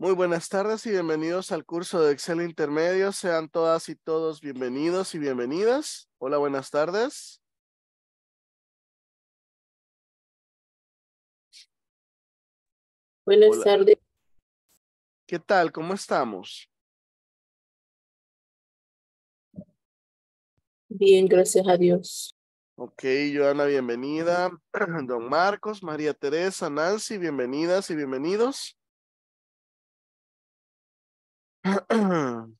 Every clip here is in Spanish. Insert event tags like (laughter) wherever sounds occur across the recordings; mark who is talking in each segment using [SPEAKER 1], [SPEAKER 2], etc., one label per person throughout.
[SPEAKER 1] Muy buenas tardes y bienvenidos al curso de Excel Intermedio. Sean todas y todos bienvenidos y bienvenidas. Hola, buenas tardes.
[SPEAKER 2] Buenas tardes. ¿Qué tal? ¿Cómo
[SPEAKER 3] estamos? Bien, gracias a Dios.
[SPEAKER 1] Ok, Joana, bienvenida. (clears throat) Don Marcos, María Teresa, Nancy, bienvenidas y bienvenidos. (clears throat)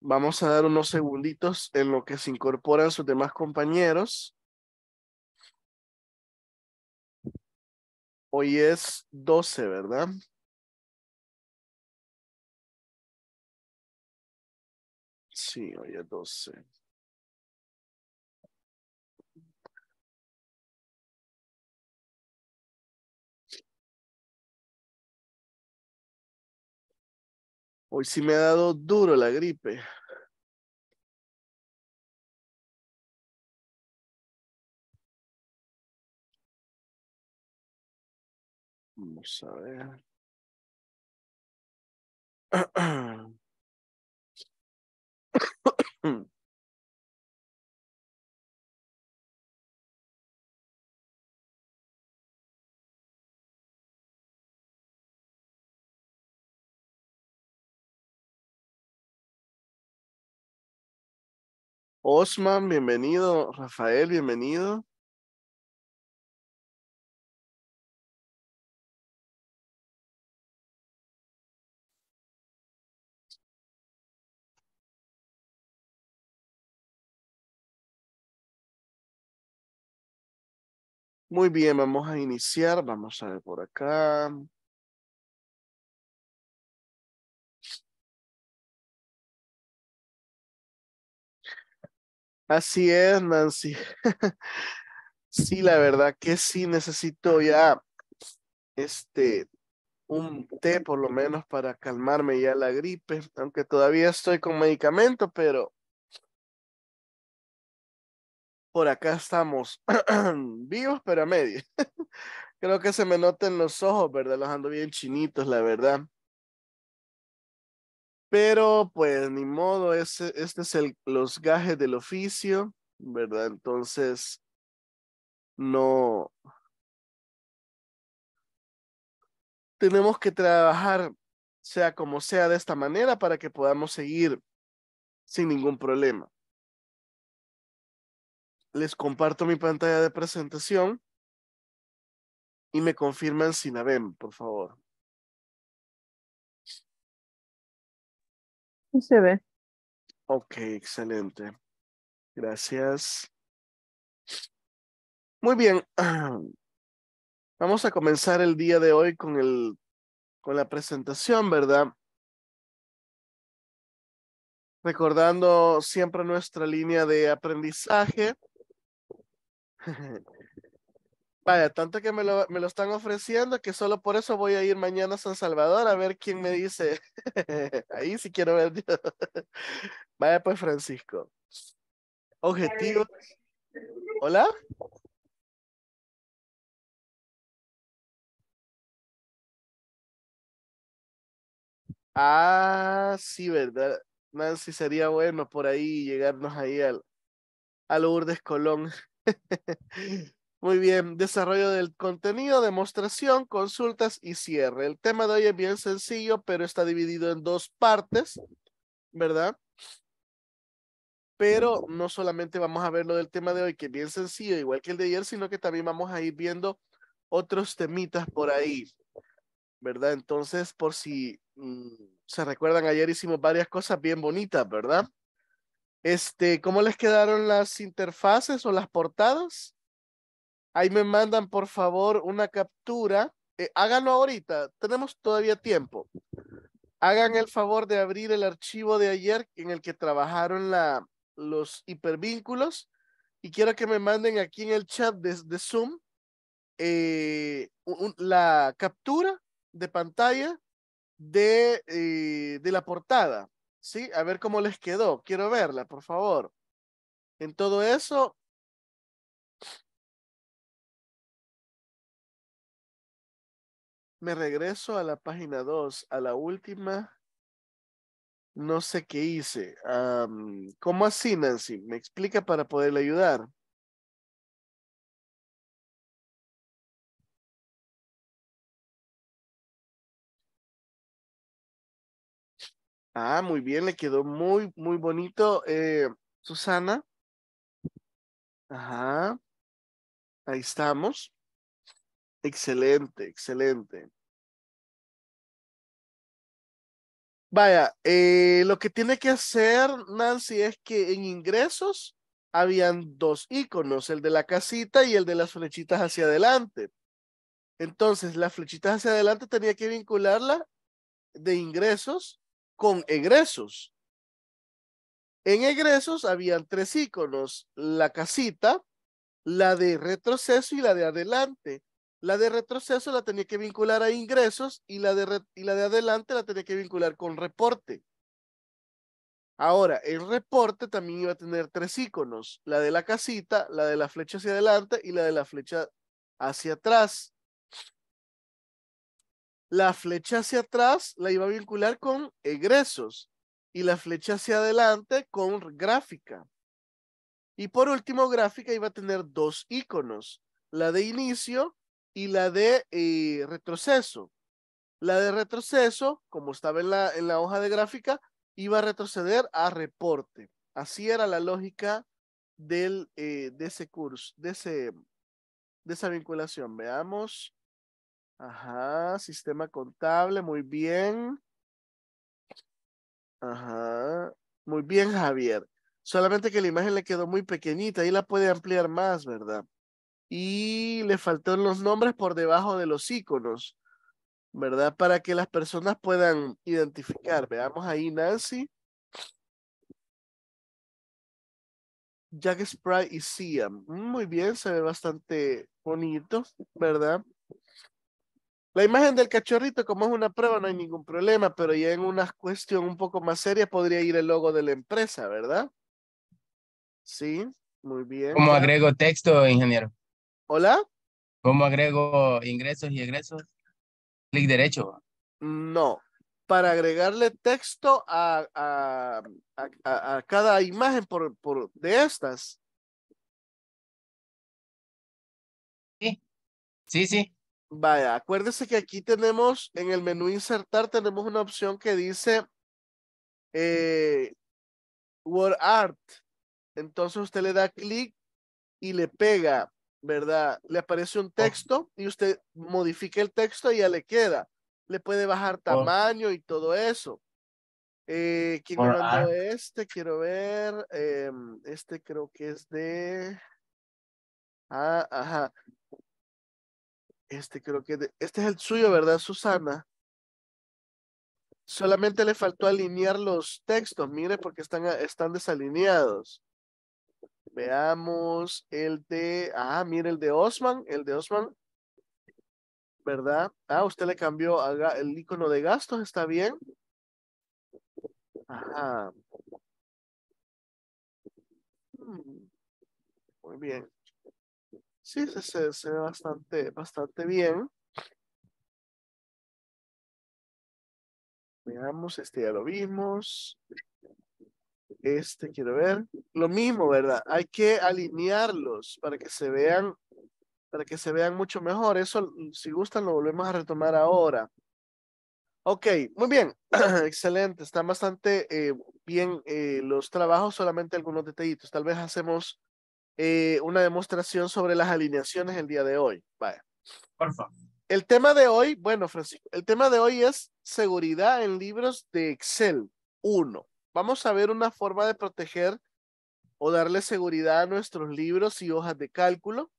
[SPEAKER 1] Vamos a dar unos segunditos en lo que se incorporan sus demás compañeros. Hoy es 12, ¿verdad?
[SPEAKER 2] Sí, hoy es 12. Hoy sí me ha dado duro la gripe. Vamos a ver. (clears throat) (coughs) Osman, bienvenido. Rafael, bienvenido. Muy bien, vamos a iniciar. Vamos a ver por acá.
[SPEAKER 1] Así es, Nancy. (laughs) sí, la verdad que sí necesito ya este un té por lo menos para calmarme ya la gripe, aunque todavía estoy con medicamento, pero por acá estamos (clears throat) vivos pero a medio. (laughs) Creo que se me noten los ojos, ¿verdad? Los ando bien chinitos, la verdad. Pero pues ni modo, este es el, los gajes del oficio, ¿verdad? Entonces, no... Tenemos que trabajar, sea como sea, de esta manera para que podamos seguir sin ningún problema. Les comparto mi pantalla de presentación
[SPEAKER 2] y me confirman si la ven, por favor. se ve. Ok, excelente.
[SPEAKER 3] Gracias. Muy bien. (clears throat) Vamos a comenzar el día de hoy con, el, con la
[SPEAKER 2] presentación,
[SPEAKER 1] ¿verdad? Recordando siempre nuestra línea de aprendizaje.
[SPEAKER 3] (laughs)
[SPEAKER 1] Vaya, tanto que me lo, me lo, están ofreciendo que solo por eso voy a ir mañana a San Salvador a ver quién me dice. (laughs) Ahí si quiero ver Dios. (laughs) Vaya pues Francisco. Objetivo. Hola. Ah, sí, ¿verdad? Nancy, sería bueno por ahí llegarnos ahí al, al Lourdes Colón. (laughs) Muy bien, desarrollo del contenido, demostración, consultas y cierre. El tema de hoy es bien sencillo, pero está dividido en dos partes, ¿verdad? Pero no solamente vamos a ver lo del tema de hoy, que es bien sencillo, igual que el de ayer, sino que también vamos a ir viendo otros temitas por ahí, ¿verdad? Entonces, por si mm, se recuerdan, ayer hicimos varias cosas bien bonitas, ¿verdad? Este, ¿cómo les quedaron las interfaces o las portadas? Ahí me mandan, por favor, una captura. Eh, háganlo ahorita, tenemos todavía tiempo. Hagan el favor de abrir el archivo de ayer en el que trabajaron la, los hipervínculos y quiero que me manden aquí en el chat de Zoom eh, la captura de pantalla de, eh, de la portada, ¿sí? A ver cómo les quedó. Quiero verla, por favor. En todo eso, me regreso a la página 2, a la última. No sé qué hice. ¿Cómo así, Nancy? ¿Me explica para poderle ayudar? Ah, muy bien, le quedó muy, muy bonito. Eh, Susana. Ajá. Ahí estamos.
[SPEAKER 3] Excelente, excelente.
[SPEAKER 1] Vaya, eh, lo que tiene que hacer Nancy es que en ingresos habían dos iconos, el de la casita y el de las flechitas hacia adelante. Entonces, las flechitas hacia adelante tenía que vincularla de ingresos con egresos. En egresos habían tres iconos, la casita, la de retroceso y la de adelante. La de retroceso la tenía que vincular a ingresos y la de, y la de adelante la tenía que vincular con reporte. Ahora, el reporte también iba a tener tres iconos, la de la casita, la de la flecha hacia adelante y la de la flecha hacia atrás. La flecha hacia atrás la iba a vincular con egresos y la flecha hacia adelante con gráfica. Y por último, gráfica iba a tener dos iconos, la de inicio y la de eh, retroceso. La de retroceso, como estaba en la, en la hoja de gráfica, iba a retroceder a reporte. Así era la lógica del, eh, de ese curso, de, ese, de esa vinculación. Veamos. Ajá, sistema contable, muy bien. Ajá, muy bien, Javier. Solamente que la imagen le quedó muy pequeñita y la puede ampliar más, ¿verdad? y le faltaron los nombres por debajo de los iconos, ¿verdad? Para que las personas puedan identificar. Veamos ahí, Nancy. Jack Sprite y Siam. Mm, muy bien, se ve bastante bonito, ¿verdad? La imagen del cachorrito, como es una prueba, no hay ningún problema, pero ya en una cuestión un poco más seria podría ir el logo de la empresa, ¿verdad? Sí, muy bien. ¿Cómo agrego
[SPEAKER 2] texto, ingeniero?
[SPEAKER 1] ¿Hola? ¿Cómo agrego ingresos y egresos? Clic derecho. No, para agregarle texto a, a, a, cada imagen por, por, de estas. Sí, sí, sí. Vaya, acuérdese que aquí tenemos en el menú insertar tenemos una opción que dice eh, Word Art. Entonces usted le da clic y le pega ¿verdad? Le aparece un oh. texto y usted modifica el texto y ya le queda. Le puede bajar oh. tamaño y todo eso. Eh, ¿Quién mandó este? Quiero ver. Em, este creo que es de... Ah, ajá. Este creo que es de... Este es el suyo, ¿verdad, Susana? Solamente le faltó alinear los textos, mire, porque están, están desalineados. Veamos el de, ah, mire el de Osman, el de Osman, ¿verdad? Ah, usted le cambió el icono de gastos, ¿está bien? Ajá.
[SPEAKER 2] Hmm, muy bien. Sí, se, ve
[SPEAKER 3] bastante, bastante bien.
[SPEAKER 1] Veamos, este ya lo vimos. Este quiero ver. Lo mismo, ¿verdad? Hay que alinearlos para que se vean, para que se vean mucho mejor. Eso, si gustan, lo volvemos a retomar ahora. Ok, muy bien. (clears throat) Excelente. Están bastante eh, bien eh, los trabajos, solamente algunos detallitos. Tal vez hacemos eh, una demostración sobre las alineaciones el día de hoy. Vaya. El tema de hoy, bueno, Francisco, el tema de hoy es seguridad en libros de Excel 1 vamos a ver una forma de proteger o darle seguridad a nuestros libros y hojas de cálculo.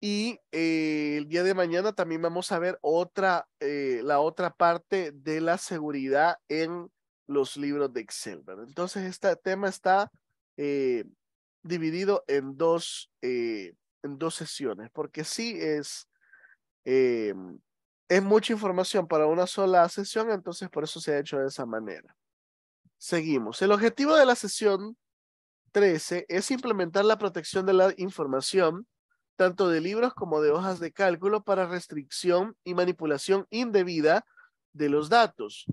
[SPEAKER 1] Y eh, el día de mañana también vamos a ver otra, eh, la otra parte de la seguridad en los libros de Excel. Entonces, este tema está eh, dividido en dos, en dos sesiones, porque sí es, es mucha información para una sola sesión, entonces por eso se ha hecho de esa manera. Seguimos. El objetivo de la sesión 13 es implementar la protección de la información, tanto de libros como de hojas de cálculo, para restricción y manipulación indebida de los datos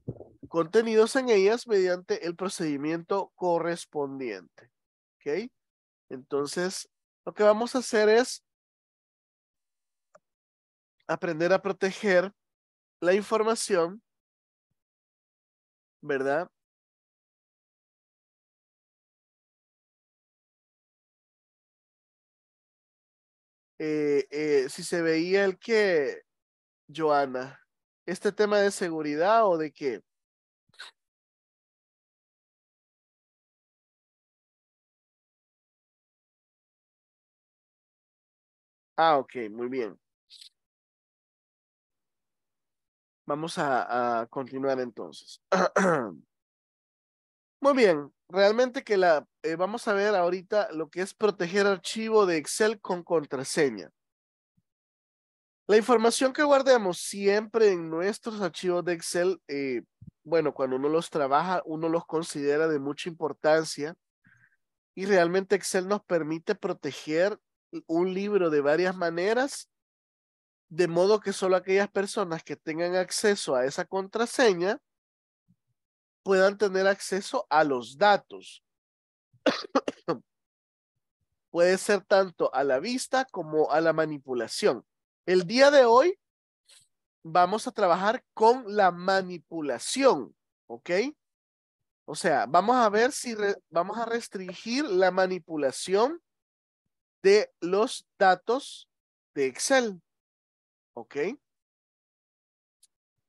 [SPEAKER 1] contenidos en ellas mediante el procedimiento correspondiente. ¿Ok? Entonces, lo que vamos a hacer es aprender a proteger la información, ¿verdad? Eh, eh, si se veía el que, Joana, este tema de seguridad o de qué. Ah, ok, muy bien. Vamos a continuar entonces. (clears throat) muy bien, realmente que la eh, vamos a ver ahorita lo que es proteger archivo de Excel con contraseña. La información que guardamos siempre en nuestros archivos de Excel, eh, bueno, cuando uno los trabaja, uno los considera de mucha importancia y realmente Excel nos permite proteger un libro de varias maneras, de modo que solo aquellas personas que tengan acceso a esa contraseña puedan tener acceso a los datos. (coughs) Puede ser tanto a la vista como a la manipulación. El día de hoy vamos a trabajar con la manipulación, ¿ok? O sea, vamos a ver si vamos a restringir la manipulación de los datos de Excel, ¿ok?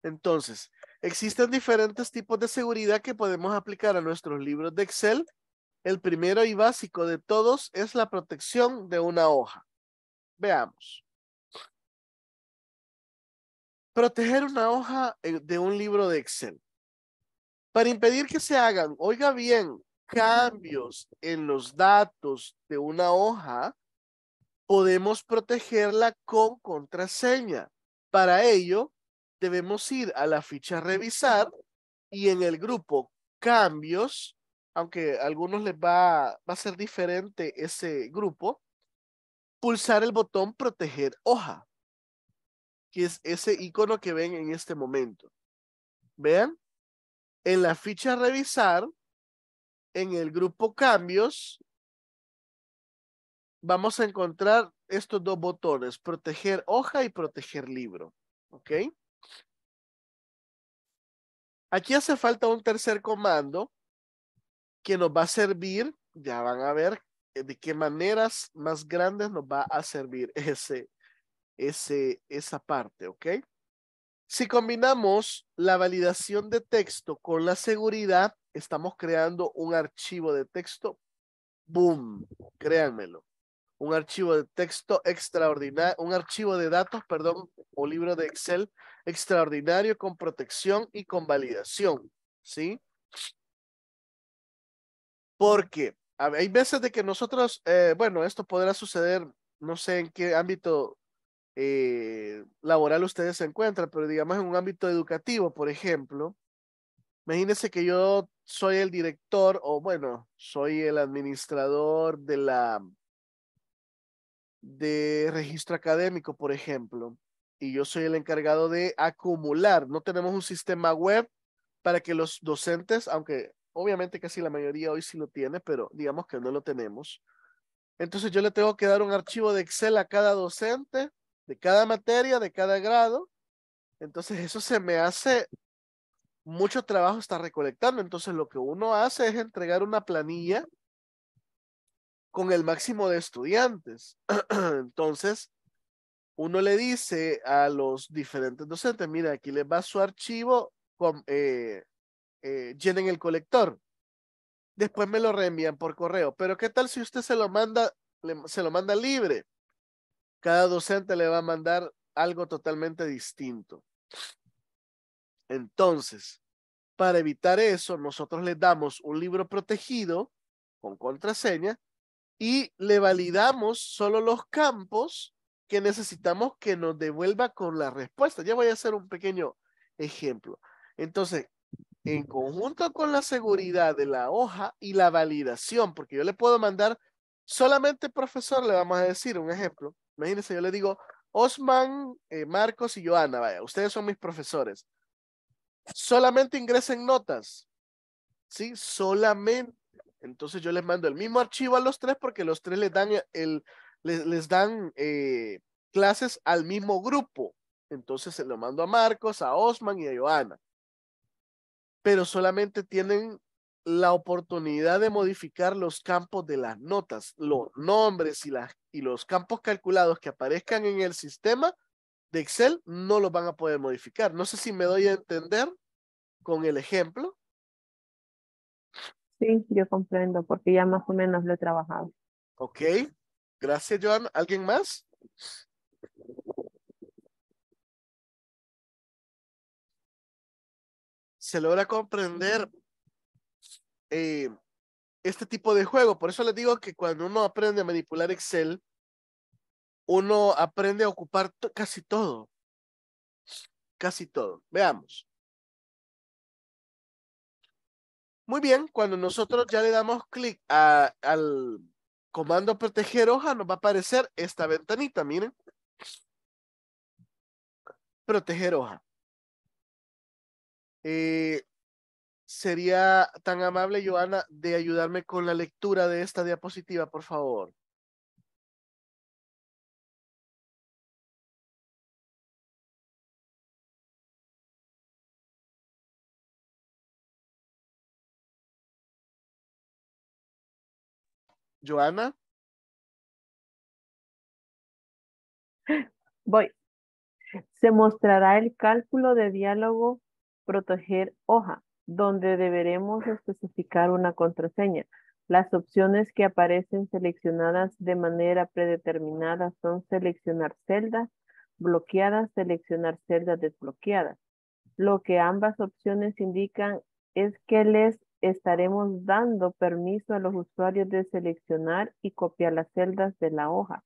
[SPEAKER 1] Entonces, Existen diferentes tipos de seguridad que podemos aplicar a nuestros libros de Excel. El primero y básico de todos es la protección de una hoja. Veamos. Proteger una hoja eh, de un libro de Excel. Para impedir que se hagan, oiga bien, cambios en los datos de una hoja, podemos protegerla con contraseña. Para ello, debemos ir a la ficha revisar y en el grupo cambios, aunque a algunos les va, va a ser diferente ese grupo, pulsar el botón proteger hoja, que es ese icono que ven en este momento. Vean, en la ficha revisar, en el grupo cambios, vamos a encontrar estos dos botones, proteger hoja y proteger libro. ¿Ok? Aquí hace falta un tercer comando que nos va a servir, ya van a ver eh, de qué maneras más grandes nos va a servir (laughs) ese, ese, esa parte, ¿ok? Si combinamos la validación de texto con la seguridad, estamos creando un archivo de texto, boom, créanmelo. Un archivo de texto extraordinario, un archivo de datos, perdón, o libro de Excel extraordinario con protección y con validación, ¿sí? Porque hay veces de que nosotros, eh, bueno, esto podrá suceder, no sé en qué ámbito eh, laboral ustedes se encuentran, pero digamos en un ámbito educativo, por ejemplo, imagínense que yo soy el director o bueno, soy el administrador de la de registro académico, por ejemplo, y yo soy el encargado de acumular. No tenemos un sistema web para que los docentes, aunque obviamente casi la mayoría hoy sí lo tiene, pero digamos que no lo tenemos. Entonces yo le tengo que dar un archivo de Excel a cada docente, de cada materia, de cada grado. Entonces eso se me hace mucho trabajo estar recolectando. Entonces lo que uno hace es entregar una planilla con el máximo de estudiantes. (clears throat) Entonces, uno le dice a los diferentes docentes, mira, aquí les va su archivo, con, eh, eh, llenen el colector. Después me lo reenvían por correo. Pero ¿qué tal si usted se lo manda, se lo manda libre? Cada docente le va a mandar algo totalmente distinto. Entonces, para evitar eso, nosotros le damos un libro protegido con contraseña y le validamos solo los campos que necesitamos que nos devuelva con la respuesta. Ya voy a hacer un pequeño ejemplo. Entonces, en conjunto con la seguridad de la hoja y la validación, porque yo le puedo mandar solamente profesor, le vamos a decir un ejemplo. Imagínense, yo le digo, Osman, eh, Marcos y Joana, vaya, ustedes son mis profesores. Solamente ingresen notas. Sí, solamente. Entonces yo les mando el mismo archivo a los tres porque los tres les dan el, les, dan eh, clases al mismo grupo. Entonces se lo mando a Marcos, a Osman y a Joana. Pero solamente tienen la oportunidad de modificar los campos de las notas, los nombres y, y los campos calculados que aparezcan en el sistema de Excel no los van a poder modificar. No sé si me doy a entender con el ejemplo.
[SPEAKER 3] Sí, yo comprendo porque ya más o menos lo he trabajado.
[SPEAKER 1] Ok, Gracias, John. ¿Alguien más? Se logra comprender eh, este tipo de juego. Por eso les digo que cuando uno aprende a manipular Excel, uno aprende a ocupar casi todo. Casi todo. Veamos. Muy bien, cuando nosotros ya le damos clic al, comando proteger hoja nos va a aparecer esta ventanita, miren. Proteger hoja. Eh, sería tan amable, Joana, de ayudarme con la lectura de esta diapositiva, por favor.
[SPEAKER 2] Joana.
[SPEAKER 3] Voy. Se mostrará el cálculo de diálogo proteger hoja, donde deberemos especificar una contraseña. Las opciones que aparecen seleccionadas de manera predeterminada son seleccionar celdas bloqueadas, seleccionar celdas desbloqueadas. Lo que ambas opciones indican es que les estaremos dando permiso a los usuarios de seleccionar y copiar las celdas de la hoja.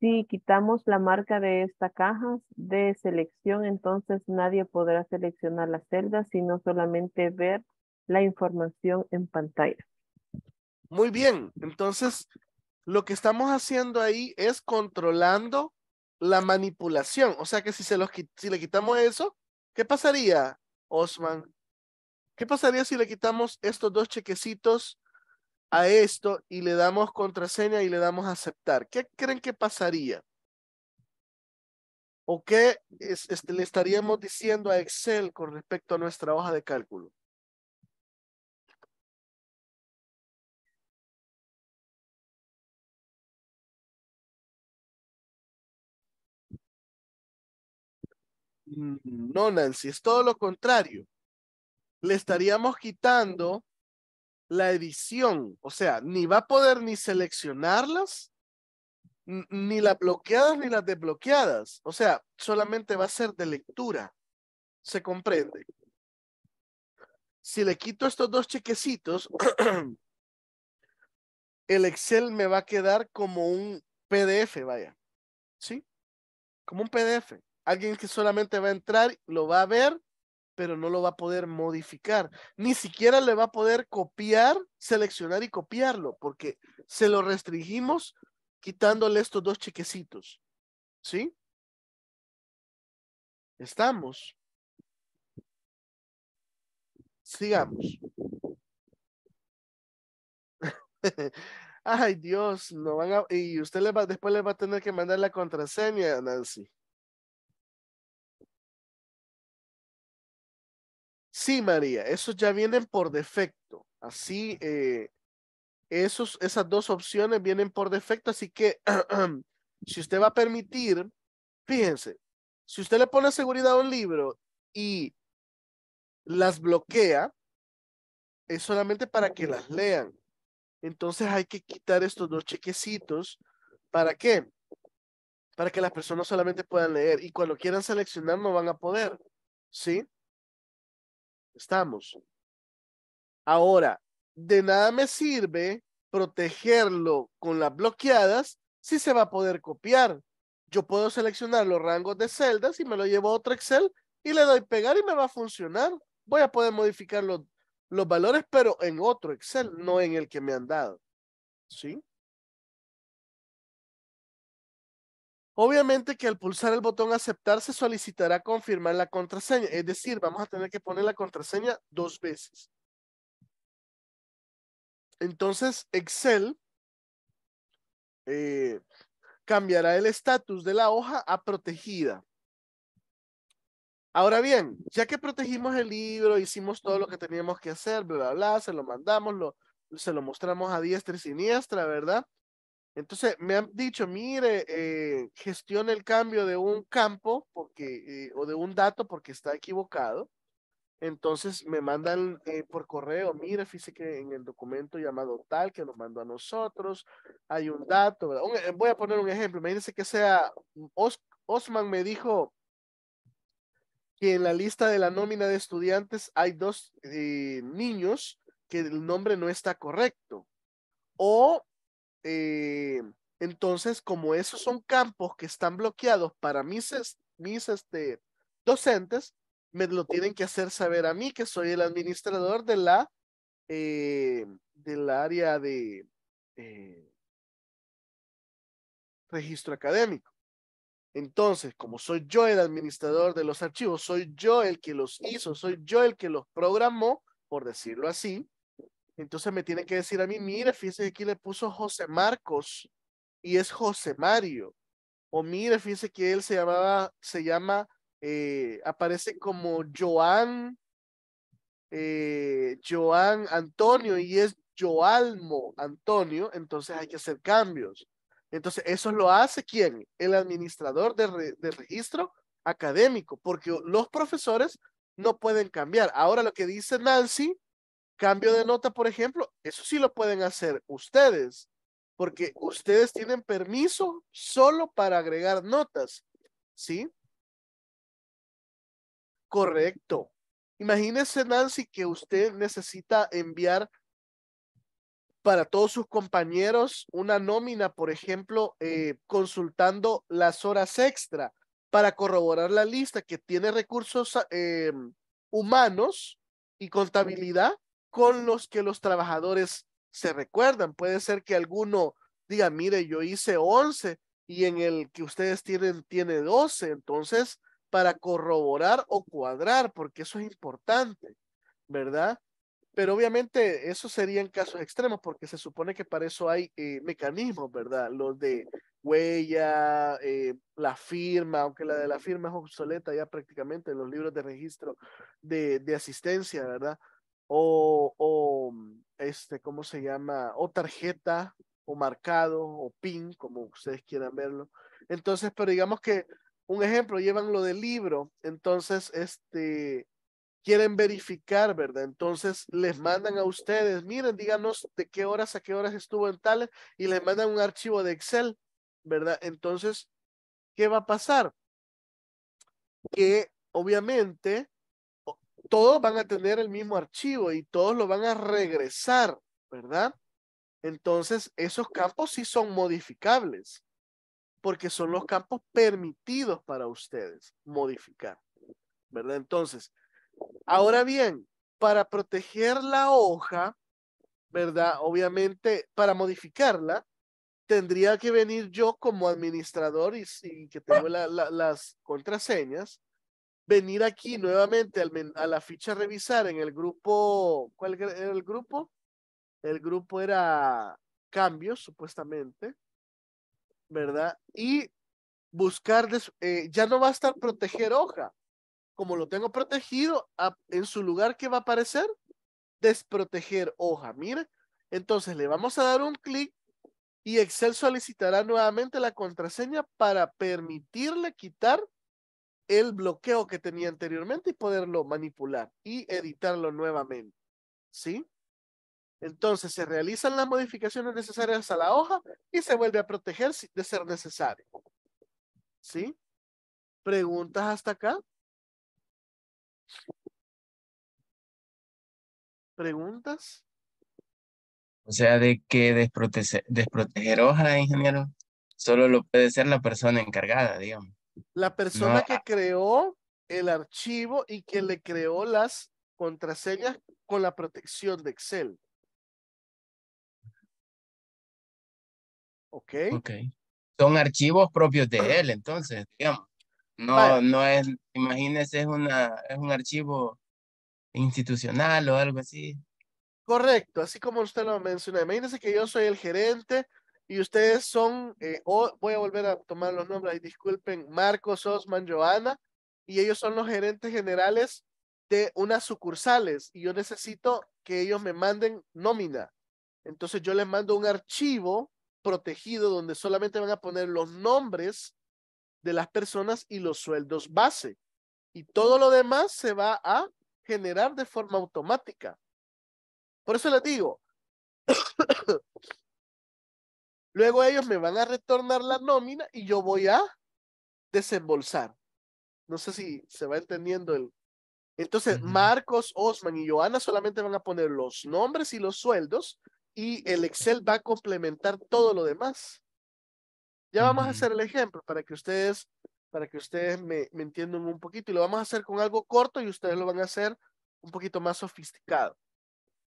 [SPEAKER 3] Si quitamos la marca de esta caja de selección, entonces nadie podrá seleccionar las celdas, sino solamente ver la información en pantalla.
[SPEAKER 1] Muy bien, entonces lo que estamos haciendo ahí es controlando la manipulación. O sea que si, se los, si le quitamos eso, ¿qué pasaría, Osman? ¿Qué pasaría si le quitamos estos dos chequecitos a esto y le damos contraseña y le damos aceptar? ¿Qué creen que pasaría? ¿O qué este, le estaríamos diciendo a Excel con respecto
[SPEAKER 2] a nuestra hoja de cálculo?
[SPEAKER 1] Mm, no, Nancy, es todo lo contrario le estaríamos quitando la edición. O sea, ni va a poder ni seleccionarlas, ni las bloqueadas ni las desbloqueadas. O sea, solamente va a ser de lectura. ¿Se comprende? Si le quito estos dos chequecitos, (clears throat) el Excel me va a quedar como un PDF, vaya. ¿Sí? Como un PDF. Alguien que solamente va a entrar, lo va a ver pero no lo va a poder modificar. Ni siquiera le va a poder copiar, seleccionar y copiarlo, porque se lo restringimos quitándole estos dos chequecitos. ¿Sí? Estamos. Sigamos. (laughs) Ay, Dios, no van a, y usted le va, después le va a tener que mandar la contraseña, Nancy. Sí, María, esos ya vienen por defecto. Así, eh, esos, esas dos opciones vienen por defecto. Así que, (clears throat) si usted va a permitir, fíjense, si usted le pone seguridad a un libro y las bloquea, es solamente para que las lean. Entonces hay que quitar estos dos chequecitos. ¿Para qué? Para que las personas solamente puedan leer y cuando quieran seleccionar no van a poder. ¿Sí? Estamos. Ahora, de nada me sirve protegerlo con las bloqueadas si se va a poder copiar. Yo puedo seleccionar los rangos de celdas y me lo llevo a otro Excel y le doy pegar y me va a funcionar. Voy a poder modificar los, valores, pero en otro Excel, no en el que me han dado. ¿Sí? Obviamente que al pulsar el botón aceptar se solicitará confirmar la contraseña, es decir, vamos a tener que poner la contraseña dos veces. Entonces, Excel eh, cambiará el estatus de la hoja a protegida. Ahora bien, ya que protegimos el libro, hicimos todo lo que teníamos que hacer, bla, bla, bla, se lo mandamos, lo, se lo mostramos a diestra y siniestra, ¿verdad? Entonces me han dicho, mire, eh, gestiona el cambio de un campo porque, eh, o de un dato porque está equivocado. Entonces me mandan eh, por correo, mire, fíjese que en el documento llamado tal que nos mandó a nosotros, hay un dato, eh, voy a poner un ejemplo, imagínense que sea, Osman me dijo que en la lista de la nómina de estudiantes hay dos niños que el nombre no está correcto. O eh, entonces, como esos son campos que están bloqueados para mis, mis este, docentes, me lo tienen que hacer saber a mí, que soy el administrador de la, eh, del área de eh, registro académico. Entonces, como soy yo el administrador de los archivos, soy yo el que los hizo, soy yo el que los programó, por decirlo así, entonces me tienen que decir a mí, mire, fíjese que aquí le puso José Marcos y es José Mario. O mire, fíjese que él se llamaba, se llama, eh, aparece como Joan, eh, Joan Antonio y es Joalmo Antonio, entonces hay que hacer cambios. Entonces, eso lo hace quién? El administrador de, de registro académico, porque los profesores no pueden cambiar. Ahora lo que dice Nancy Cambio de nota, por ejemplo, eso sí lo pueden hacer ustedes, porque ustedes tienen permiso solo para agregar notas, ¿sí? Correcto. Imagínese, Nancy, que usted necesita enviar para todos sus compañeros una nómina, por ejemplo, eh, consultando las horas extra para corroborar la lista que tiene recursos eh, humanos y contabilidad con los que los trabajadores se recuerdan. Puede ser que alguno diga, mire, yo hice once y en el que ustedes tienen tiene 12. Entonces, para corroborar o cuadrar, porque eso es importante, ¿verdad? Pero obviamente eso sería en casos extremos, porque se supone que para eso hay eh, mecanismos, ¿verdad? Los de huella, eh, la firma, aunque la de la firma es obsoleta ya prácticamente en los libros de registro de, de asistencia, ¿verdad? o, mm, este, ¿cómo se llama? O tarjeta, o marcado, o pin, como ustedes quieran verlo. Entonces, pero digamos que, un ejemplo, llevan lo del libro, entonces, este, quieren verificar, ¿verdad? Entonces, les mandan a ustedes, miren, díganos de qué horas a qué horas estuvo en tales, y les mandan un archivo de Excel, ¿verdad? Entonces, ¿qué va a pasar? Que, obviamente, todos van a tener el mismo archivo y todos lo van a regresar, ¿verdad? Entonces, esos campos sí son modificables, porque son los campos permitidos para ustedes modificar, ¿verdad? Entonces, ahora bien, para proteger la hoja, ¿verdad? Obviamente, para modificarla, tendría que venir yo como administrador y, que tengo las contraseñas, venir aquí nuevamente a la ficha revisar en el grupo, ¿cuál era el grupo? El grupo era cambios, supuestamente, ¿verdad? Y buscar, eh, ya no va a estar proteger hoja. Como lo tengo protegido, en su lugar, ¿qué va a aparecer? Desproteger hoja, mire, Entonces le vamos a dar un clic y Excel solicitará nuevamente la contraseña para permitirle quitar el bloqueo que tenía anteriormente y poderlo manipular y editarlo nuevamente. ¿Sí? Entonces se realizan las modificaciones necesarias a la hoja y se vuelve a proteger de ser necesario. ¿Sí? ¿Preguntas hasta acá? ¿Preguntas?
[SPEAKER 2] O sea, de
[SPEAKER 1] qué desproteger hoja, ingeniero, solo lo puede ser la persona encargada, digamos. La persona que ah. creó el archivo y que le creó las contraseñas con la protección de Excel. Ok.
[SPEAKER 2] okay. Son archivos propios de él, entonces,
[SPEAKER 1] digamos. No, no es, imagínese, es, una, es un archivo institucional o algo así. Correcto, así como usted lo menciona. Imagínese que yo soy el gerente y ustedes son, eh, voy a volver a tomar los nombres, ahí disculpen, Marcos, Osman, Joana, y ellos son los gerentes generales de unas sucursales y yo necesito que ellos me manden nómina. Entonces yo les mando un archivo protegido donde solamente van a poner los nombres de las personas y los sueldos base. Y todo lo demás se va a generar de forma automática. Por eso les digo, Luego ellos me van a retornar la nómina y yo voy a desembolsar. No sé si se va entendiendo el... Entonces, Marcos, Osman y Joana solamente van a poner los nombres y los sueldos y el Excel va a complementar todo lo demás. Ya vamos a hacer el ejemplo para que ustedes, para que ustedes me entiendan un poquito y lo vamos a hacer con algo corto y ustedes lo van a hacer un poquito más sofisticado.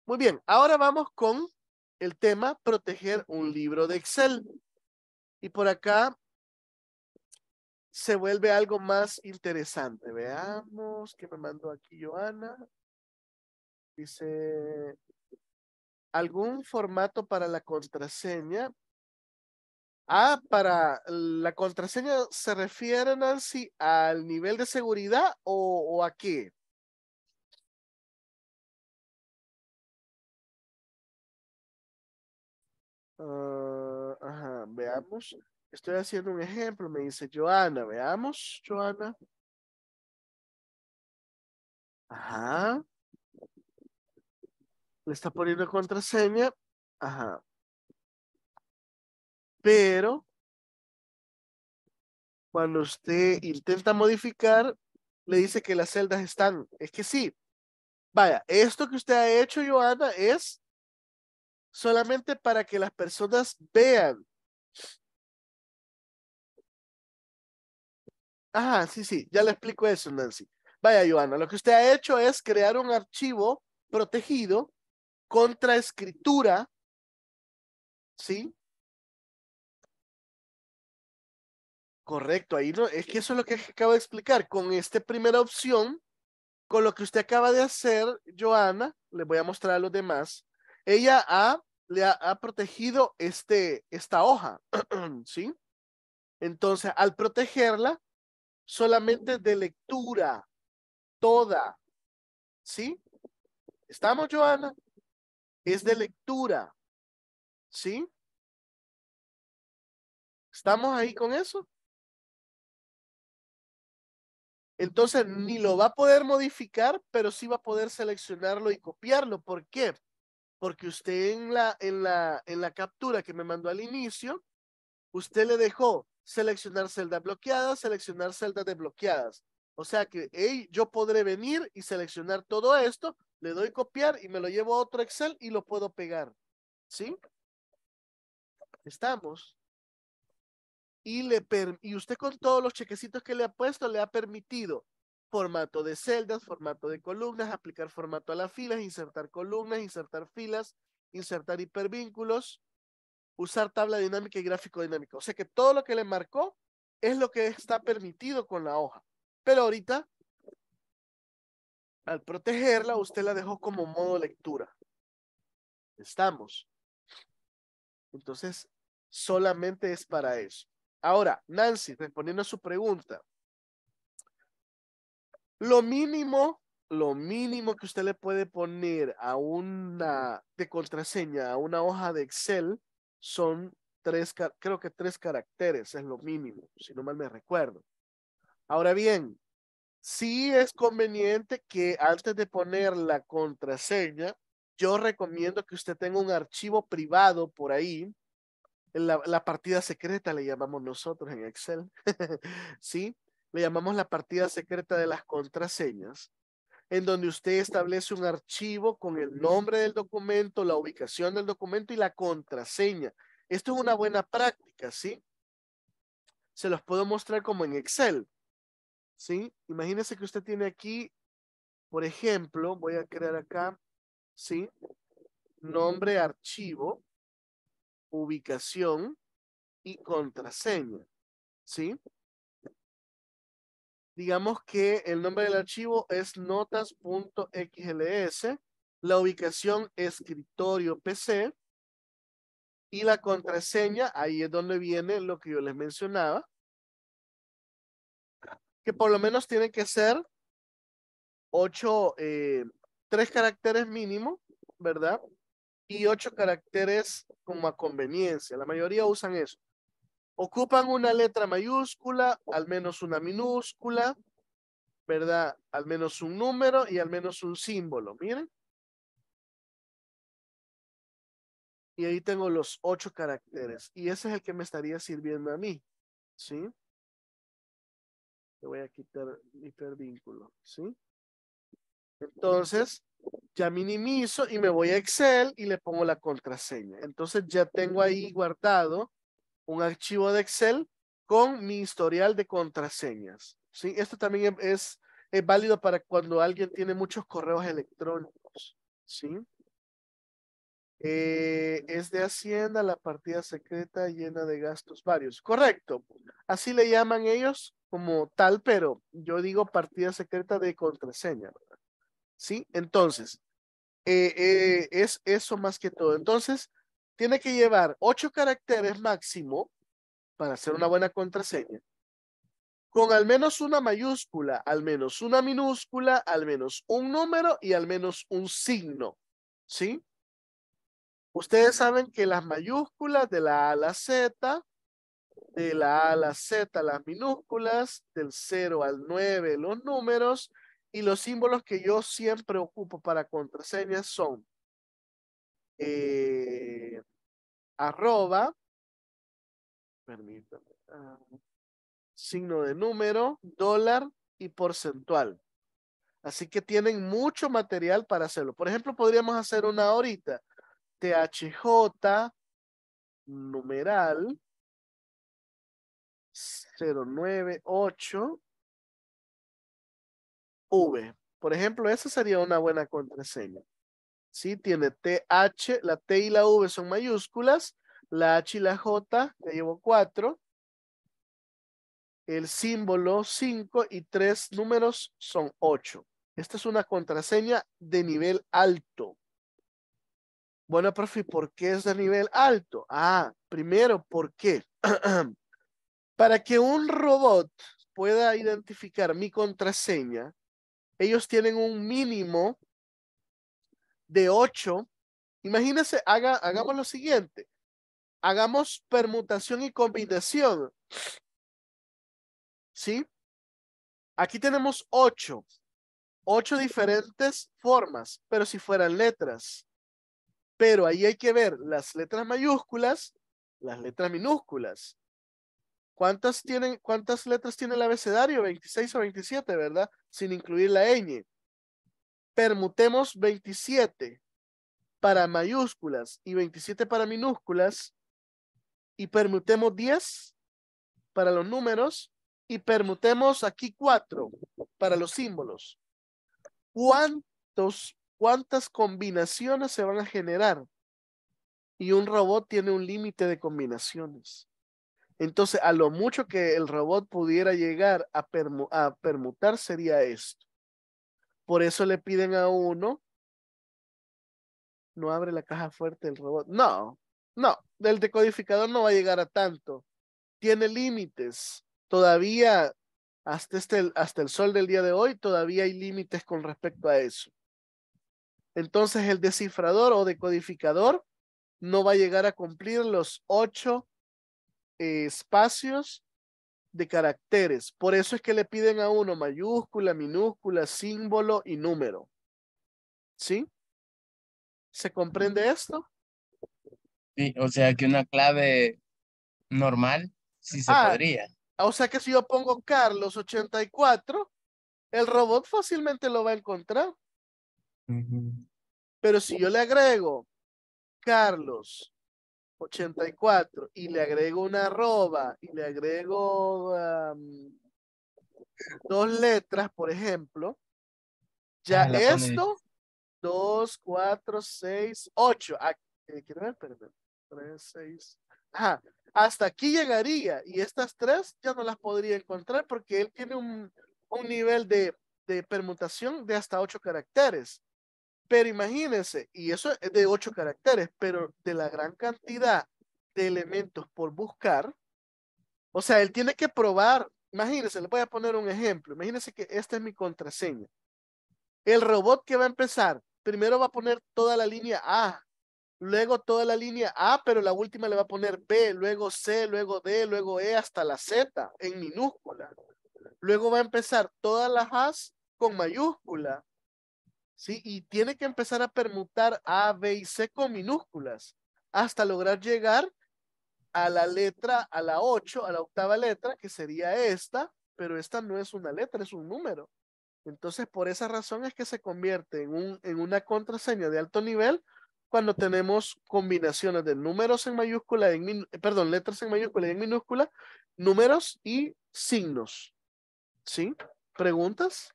[SPEAKER 1] Muy bien, ahora vamos con el tema, proteger un libro de Excel. Y por acá se vuelve algo más interesante. Veamos qué me mandó aquí Joana. Dice, algún formato para la contraseña. Ah, para la contraseña se refiere, Nancy, al nivel de seguridad o, o a qué?
[SPEAKER 3] Ah, ajá, veamos. Estoy haciendo un ejemplo, me dice Joana. Veamos, Joana. Ajá.
[SPEAKER 2] Le está poniendo contraseña. Ajá.
[SPEAKER 1] Pero cuando usted intenta modificar, le dice que las celdas están. Es que sí. Vaya, esto que usted ha hecho, Joana, es solamente para que las personas vean. Ah, sí, sí, ya le explico eso, Nancy. Vaya, Joana, lo que usted ha hecho es crear un archivo protegido contra escritura,
[SPEAKER 2] ¿sí? Correcto,
[SPEAKER 1] ahí no, es que eso es lo que acabo de explicar. Con esta primera opción, con lo que usted acaba de hacer, Joana, le voy a mostrar a los demás, ella ha, le ha, protegido este, esta hoja, (clears throat) ¿sí? Entonces, al protegerla, solamente de lectura, toda, ¿sí? ¿Estamos, Joana? Es de lectura,
[SPEAKER 2] ¿sí? ¿Estamos ahí con eso?
[SPEAKER 1] Entonces, ni lo va a poder modificar, pero sí va a poder seleccionarlo y copiarlo. ¿Por qué? porque usted en la, en la, en la captura que me mandó al inicio, usted le dejó seleccionar celdas bloqueadas, seleccionar celdas desbloqueadas. O sea que yo podré venir y seleccionar todo esto, le doy copiar y me lo llevo a otro Excel y lo puedo pegar. ¿Sí? Estamos. Y, le y usted con todos los chequecitos que le ha puesto le ha permitido formato de celdas, formato de columnas, aplicar formato a las filas, insertar columnas, insertar filas, insertar hipervínculos, usar tabla dinámica y gráfico dinámico. O sea que todo lo que le marcó es lo que está permitido con la hoja. Pero ahorita, al protegerla, usted la dejó como modo lectura. Estamos. Entonces, solamente es para eso. Ahora, Nancy, respondiendo a su pregunta, lo mínimo, lo mínimo que usted le puede poner a una de contraseña, a una hoja de Excel, son tres, creo que tres caracteres, es lo mínimo, si no mal me recuerdo. Ahora bien, sí es conveniente que antes de poner la contraseña, yo recomiendo que usted tenga un archivo privado por ahí. La, la partida secreta le llamamos nosotros en Excel, (laughs) ¿sí? le llamamos la partida secreta de las contraseñas, en donde usted establece un archivo con el nombre del documento, la ubicación del documento y la contraseña. Esto es una buena práctica, ¿sí? Se los puedo mostrar como en Excel, ¿sí? Imagínese que usted tiene aquí, por ejemplo, voy a crear acá, ¿sí? Nombre, archivo, ubicación y contraseña, ¿sí? Digamos que el nombre del archivo es notas.xls, la ubicación escritorio PC y la contraseña, ahí es donde viene lo que yo les mencionaba, que por lo menos tiene que ser ocho eh, caracteres mínimo, ¿verdad? Y ocho caracteres como a conveniencia, la mayoría usan eso ocupan una letra mayúscula, al menos una minúscula, ¿verdad? Al menos un número y al menos un símbolo, miren. Y ahí tengo
[SPEAKER 3] los ocho caracteres. Y ese es el que me estaría sirviendo a mí, ¿sí? Le voy a quitar mi pervínculo, ¿sí? Entonces,
[SPEAKER 1] ya minimizo y me voy a Excel y le pongo la contraseña. Entonces ya tengo ahí guardado un archivo de Excel con mi historial de contraseñas. ¿sí? Esto también em, es, válido para cuando alguien tiene muchos correos electrónicos. ¿sí? Eh, es de Hacienda la partida secreta llena de gastos varios. Correcto. Así le llaman ellos como tal, pero yo digo partida secreta de contraseña. ¿Sí? Entonces, eh, eh, es eso más que todo. Entonces, tiene que llevar ocho caracteres máximo para hacer una buena contraseña, con al menos una mayúscula, al menos una minúscula, al menos un número y al menos un signo. ¿Sí? Ustedes saben que las mayúsculas de la A a la Z, de la A a la Z las minúsculas, del 0 al 9 los números y los símbolos que yo siempre ocupo para contraseñas son eh, arroba, permítame, ah, signo de número, dólar y porcentual. Así que tienen mucho material para hacerlo. Por ejemplo, podríamos hacer una ahorita. THJ numeral
[SPEAKER 2] 098
[SPEAKER 1] V. Por ejemplo, esa sería una buena contraseña. ¿sí? Tiene TH, la T y la V son mayúsculas, la H y la J, ya llevo 4, el símbolo 5 y tres números son 8. Esta es una contraseña de nivel alto. Bueno, profe, ¿por qué es de nivel alto? Ah, primero, ¿por qué? (clears throat) Para que un robot pueda identificar mi contraseña, ellos tienen un mínimo de ocho, imagínense, hagamos lo siguiente. Hagamos permutación y combinación. ¿Sí? Aquí tenemos ocho. Ocho diferentes formas, pero si fueran letras. Pero ahí hay que ver las letras mayúsculas, las letras minúsculas. ¿Cuántas, tienen, ¿Cuántas letras tiene el abecedario? 26 o 27, ¿verdad? Sin incluir la ñ permutemos 27 para mayúsculas y 27 para minúsculas y permutemos 10 para los números y permutemos aquí 4 para los símbolos. ¿Cuántos, ¿Cuántas combinaciones se van a generar? Y un robot tiene un límite de combinaciones. Entonces, a lo mucho que el robot pudiera llegar a permutar sería esto. Por eso le piden a uno, no abre la caja fuerte el robot. No, no, el decodificador no va a llegar a tanto. Tiene límites. Todavía, hasta, este, hasta el sol del día de hoy, todavía hay límites con respecto a eso. Entonces, el descifrador o decodificador no va a llegar a cumplir los ocho eh, espacios de caracteres. Por eso es que le piden a uno mayúscula, minúscula, símbolo y número. ¿Sí? ¿Se comprende esto? Sí, o sea que una clave normal sí se ah, podría. O sea que si yo pongo Carlos 84, el robot fácilmente lo va a encontrar. Pero si yo le agrego Carlos 84 y le agrego una arroba y le agrego dos letras, por ejemplo,
[SPEAKER 3] ya ah, esto,
[SPEAKER 1] 2, 4, 6, 8. Quiero ver, perdón. 3, 6. Ajá. Hasta aquí llegaría y estas tres ya no las podría encontrar porque él tiene un, un nivel de, de permutación de hasta 8 caracteres. Pero imagínense, y eso es de ocho caracteres, pero de la gran cantidad de elementos por buscar, o sea, él tiene que probar, imagínense, le voy a poner un ejemplo, imagínense que esta es mi contraseña. El robot que va a empezar, primero va a poner toda la línea A, luego toda la línea A, pero la última le va a poner B, luego C, luego D, luego E hasta la Z en minúscula. Luego va a empezar todas las As con mayúscula, ¿sí? Y tiene que empezar a permutar A, B y C con minúsculas hasta lograr llegar a la letra, a la 8, a la octava letra, que sería esta, pero esta no es una letra, es un número. Entonces, por esa razón es que se convierte en, un, en una contraseña de alto nivel cuando tenemos combinaciones de números en mayúscula, en perdón, letras en mayúscula y en minúscula, números y signos. ¿Sí? ¿Preguntas?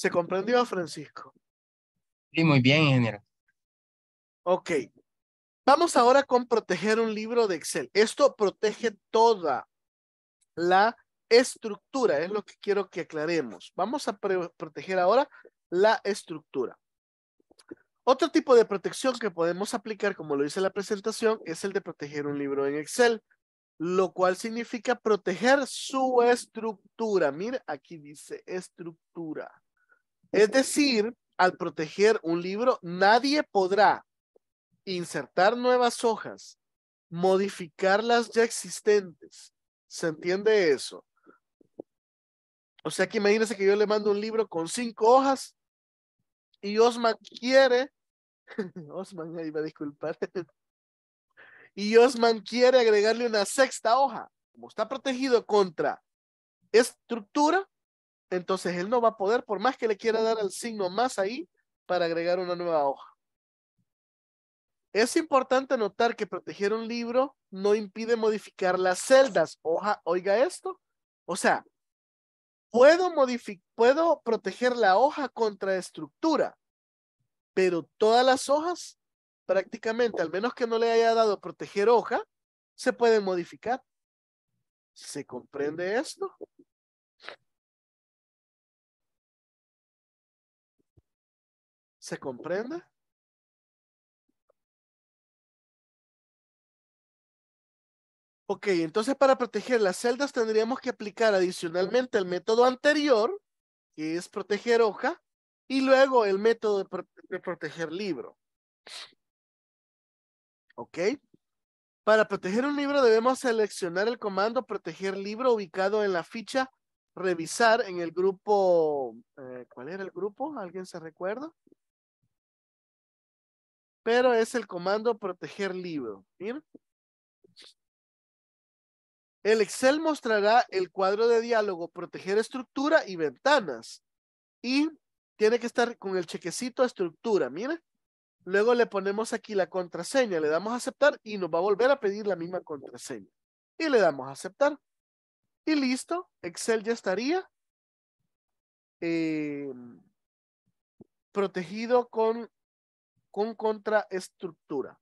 [SPEAKER 2] ¿Se comprendió,
[SPEAKER 1] Francisco?
[SPEAKER 2] Sí, muy bien, ingeniero.
[SPEAKER 1] Ok. Vamos ahora con proteger un libro de Excel. Esto protege toda la estructura, es lo que quiero que aclaremos. Vamos a proteger ahora la estructura. Otro tipo de protección que podemos aplicar, como lo dice la presentación, es el de proteger un libro en Excel, lo cual significa proteger su estructura. Mira, aquí dice estructura. Es decir, al proteger un libro, nadie podrá insertar nuevas hojas, modificar las ya existentes. ¿Se entiende eso? O sea que imagínense que yo le mando un libro con cinco hojas y Osman quiere, (laughs) Osman ahí va a disculpar, (laughs) y Osman quiere agregarle una sexta hoja. Como está protegido contra estructura, entonces él no va a poder, por más que le quiera dar el signo más ahí, para agregar una nueva hoja. Es importante notar que proteger un libro no impide modificar las celdas. oiga esto. O sea, puedo, puedo proteger la hoja contra estructura, pero todas las hojas, prácticamente, al menos que no le haya dado proteger hoja, se pueden modificar. ¿Se comprende
[SPEAKER 2] esto? ¿Se comprende?
[SPEAKER 1] Ok, entonces para proteger las celdas tendríamos que aplicar adicionalmente el método anterior, que es proteger hoja, y luego el método de, proteger libro. Ok. Para proteger un libro debemos seleccionar el comando proteger libro ubicado en la ficha revisar en el grupo, eh, ¿cuál era el grupo? ¿Alguien se recuerda? pero es el comando proteger libro. El Excel mostrará el cuadro de diálogo proteger estructura y ventanas. Y tiene que estar con el chequecito estructura, mira. Luego le ponemos aquí la contraseña, le damos a aceptar y nos va a volver a pedir la misma contraseña. Y le damos a aceptar. Y listo, Excel ya estaría eh, protegido con con contraestructura.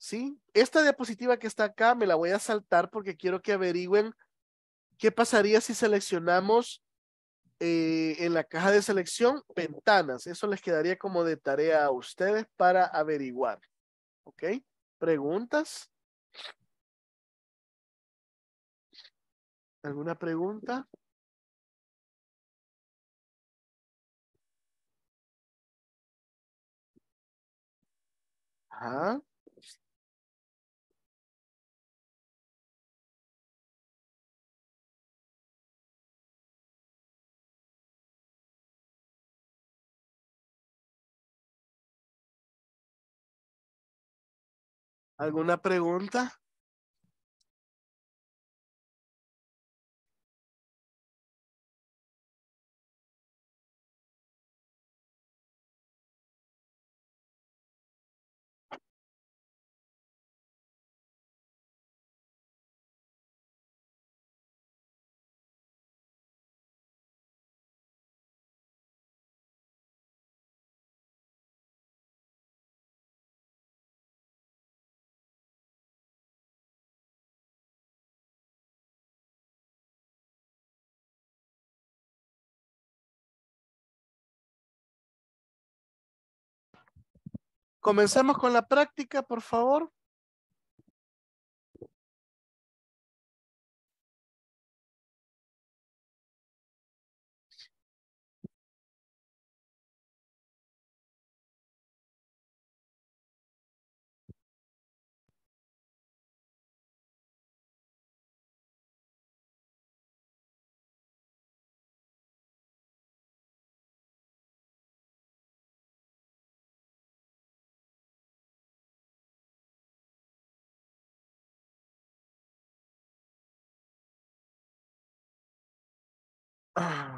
[SPEAKER 1] ¿Sí? Esta diapositiva que está acá me la voy a saltar porque quiero que averigüen qué pasaría si seleccionamos eh, en la caja de selección ventanas. Eso les quedaría como de tarea a ustedes para averiguar. ¿Ok? ¿Preguntas?
[SPEAKER 2] ¿Alguna pregunta? ¿Alguna pregunta? Comencemos con la práctica, por favor. uh,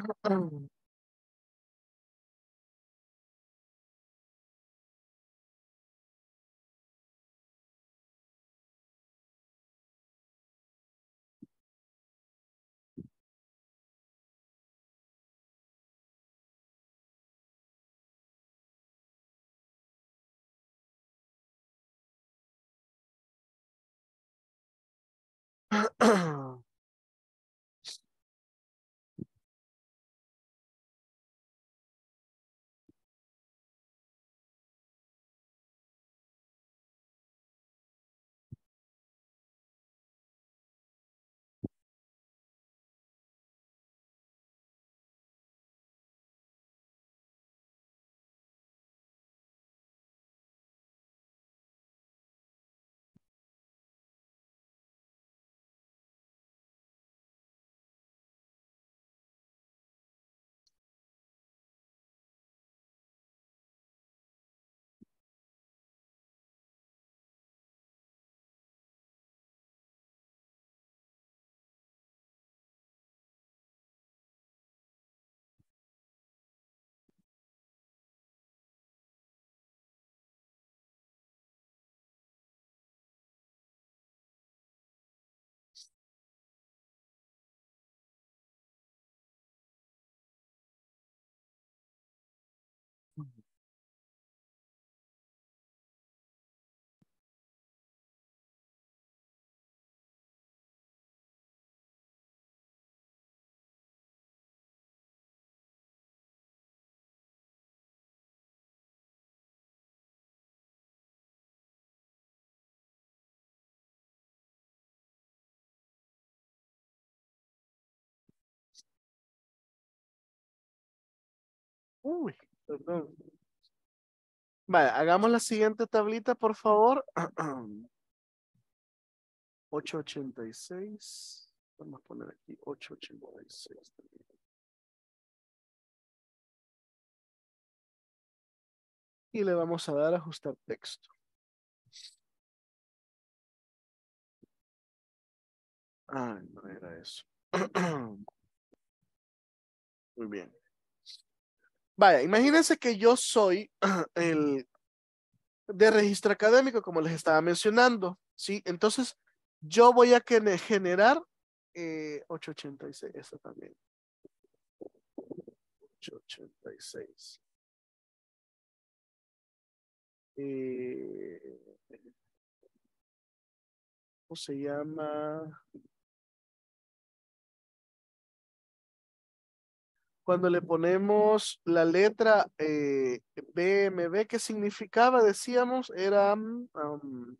[SPEAKER 2] Uh-huh. (clears throat)
[SPEAKER 3] Oh. Vale, hagamos la siguiente
[SPEAKER 1] tablita, por favor.
[SPEAKER 3] 886. (clears throat) Vamos a poner aquí 886.
[SPEAKER 2] Y le vamos a dar ajustar texto.
[SPEAKER 1] Ay, no era eso. (clears throat) Muy bien. Vaya, imagínense que yo soy (clears throat) el de registro académico, como les estaba mencionando, ¿sí? Entonces, yo voy a generar
[SPEAKER 3] 886, eh, eso también. 886.
[SPEAKER 2] Eh, ¿Cómo se llama?
[SPEAKER 1] cuando le ponemos la letra eh, BMB, que significaba, decíamos, era... Mm, um,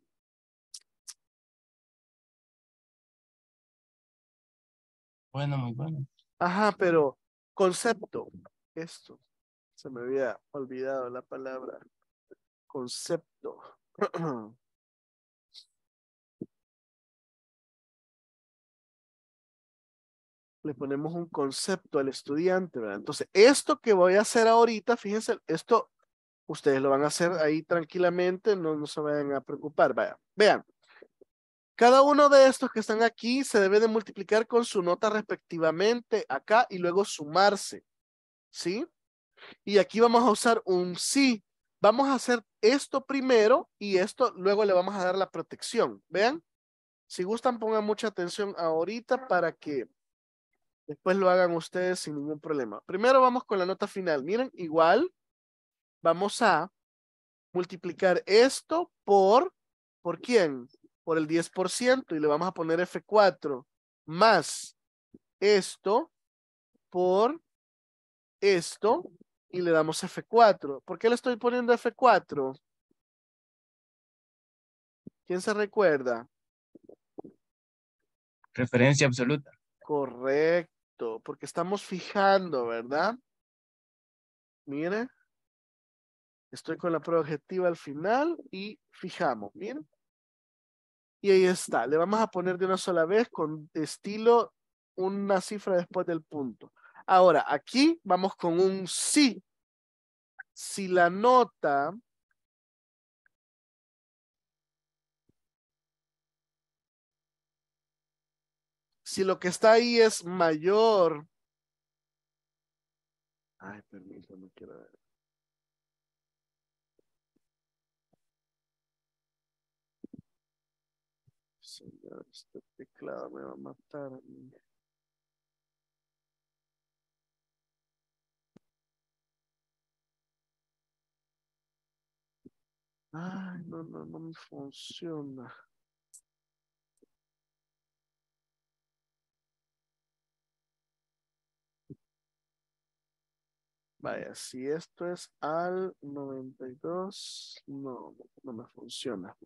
[SPEAKER 2] bueno, muy bueno.
[SPEAKER 3] Ajá, pero concepto, esto, se me había olvidado la palabra, concepto.
[SPEAKER 2] (clears throat)
[SPEAKER 1] le ponemos un concepto al estudiante, ¿verdad? Entonces, esto que voy a hacer ahorita, fíjense, esto ustedes lo van a hacer ahí tranquilamente, no, no se vayan a preocupar, vaya. Vean, cada uno de estos que están aquí se debe de multiplicar con su nota respectivamente acá y luego sumarse, ¿sí? Y aquí vamos a usar un sí. Vamos a hacer esto primero y esto luego le vamos a dar la protección, ¿vean? Si gustan pongan mucha atención ahorita para que Después lo hagan ustedes sin ningún problema. Primero vamos con la nota final. Miren, igual vamos a multiplicar esto por, ¿por quién? Por el 10% y le vamos a poner F4 más esto por esto y le damos F4. ¿Por qué le estoy poniendo F4? ¿Quién se recuerda?
[SPEAKER 2] Referencia absoluta.
[SPEAKER 1] Correcto porque estamos fijando, ¿verdad? Mire, estoy con la prueba objetiva al final y fijamos, miren. Y ahí está, le vamos a poner de una sola vez con estilo una cifra después del punto. Ahora, aquí vamos con un sí. Si la nota si lo que está ahí es mayor.
[SPEAKER 3] Ay, permiso no quiero ver. Señor, este teclado me va a matar a mí. Ay, no, no, no me funciona. Vaya, si esto es al 92, no, no me funciona.